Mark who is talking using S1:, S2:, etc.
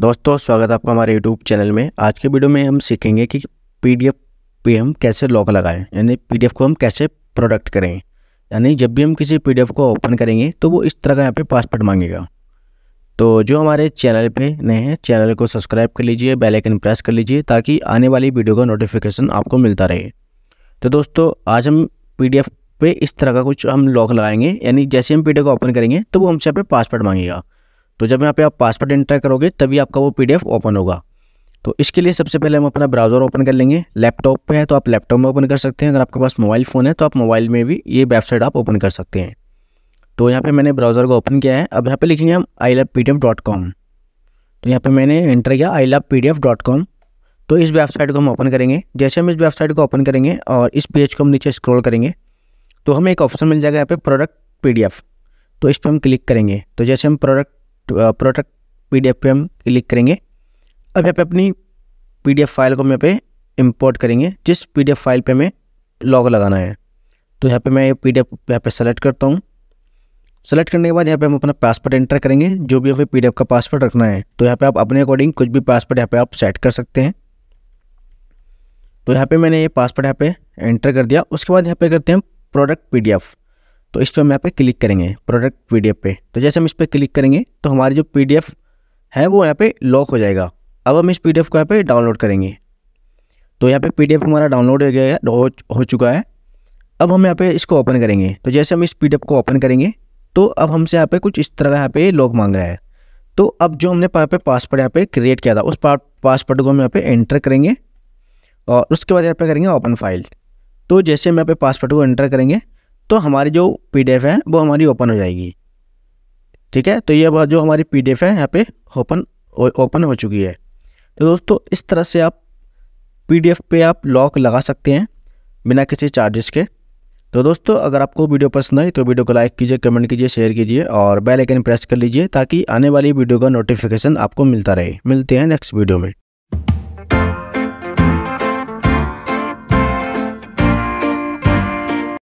S1: दोस्तों स्वागत है आपका हमारे यूट्यूब चैनल में आज के वीडियो में हम सीखेंगे कि पीडीएफ पे हम कैसे लॉक लगाएं यानी पीडीएफ को हम कैसे प्रोडक्ट करें यानी जब भी हम किसी पीडीएफ को ओपन करेंगे तो वो इस तरह का यहाँ पे पासवर्ड मांगेगा तो जो हमारे चैनल पे नए हैं चैनल को सब्सक्राइब कर लीजिए बेल आइकन प्रेस कर लीजिए ताकि आने वाली वीडियो का नोटिफिकेशन आपको मिलता रहे तो दोस्तों आज हम एफ पे इस तरह का कुछ हम लॉक लगाएंगे यानी जैसे हम एफ को ओपन करेंगे तो वो हमसे यहाँ पे पासवर्ड मांगेगा तो जब यहाँ पे आप पासवर्ड एंटर करोगे तभी आपका वो पीडीएफ ओपन होगा तो इसके लिए सबसे पहले हम अपना ब्राउज़र ओपन कर लेंगे लैपटॉप पे है तो आप लैपटॉप में ओपन कर सकते हैं अगर आपके पास मोबाइल फ़ोन है तो आप मोबाइल में भी ये वेबसाइट आप ओपन कर सकते हैं तो यहाँ पर मैंने ब्राउज़र को ओपन किया है अब यहाँ पर लिखेंगे हम आई लव पी तो यहाँ पर मैंने एंटर किया आई लव पी तो इस वेबसाइट को हम ओपन करेंगे जैसे हम इस वेबसाइट को ओपन करेंगे और इस पेज को हम नीचे स्क्रॉल करेंगे तो हमें एक ऑप्शन मिल जाएगा यहाँ पे प्रोडक्ट पीडीएफ तो इस पर हम क्लिक करेंगे तो जैसे हम product product P D F पे हम क्लिक करेंगे अब यहाँ पे अपनी पी डी एफ फाइल को हम यहाँ पे इम्पोर्ट करेंगे जिस पी डी एफ फाइल पे हमें लॉग लगाना है तो यहाँ पे मैं पी डी एफ यहाँ पर सेलेक्ट करता हूँ सेलेक्ट करने के बाद यहाँ पे हम अपना पासवर्ड एंटर करेंगे जो भी हमें पी का पासवर्ड रखना है तो यहाँ पे आप अपने अकॉर्डिंग कुछ भी पासवर्ड यहाँ पे आप सेट कर सकते हैं तो यहाँ पे मैंने ये पासवर्ड यहाँ पे एंटर कर दिया उसके बाद यहाँ पे करते हैं प्रोडक्ट एफ़ तो इस पर हम यहाँ पे क्लिक करेंगे प्रोडक्ट पीडीएफ पे तो जैसे हम इस पर क्लिक करेंगे तो हमारी जो पीडीएफ है वो यहाँ पे लॉक हो जाएगा अब हम इस पीडीएफ को यहाँ पे डाउनलोड करेंगे तो यहाँ पे पीडीएफ हमारा डाउनलोड हो गया हो, हो चुका है अब हम यहाँ पे इसको ओपन करेंगे तो जैसे हम इस पी को ओपन करेंगे तो अब हमसे यहाँ पर कुछ इस तरह का यहाँ पे लॉक मांग रहा है तो अब जो हमने यहाँ पर पासवर्ड यहाँ पर क्रिएट किया था उस पासवर्ड को हम यहाँ पर एंटर करेंगे और उसके बाद यहाँ पे करेंगे ओपन फाइल तो जैसे हम यहाँ पे पासवर्ड को एंटर करेंगे तो हमारी जो पी है वो हमारी ओपन हो जाएगी ठीक है तो ये जो हमारी पी है यहाँ पे ओपन ओपन हो चुकी है तो दोस्तों इस तरह से आप पी पे आप लॉक लगा सकते हैं बिना किसी चार्जेस के तो दोस्तों अगर आपको वीडियो पसंद आई तो वीडियो को लाइक कीजिए कमेंट कीजिए शेयर कीजिए और बेल आइकन प्रेस कर लीजिए ताकि आने वाली वीडियो का नोटिफिकेशन आपको मिलता रहे मिलते हैं नेक्स्ट वीडियो में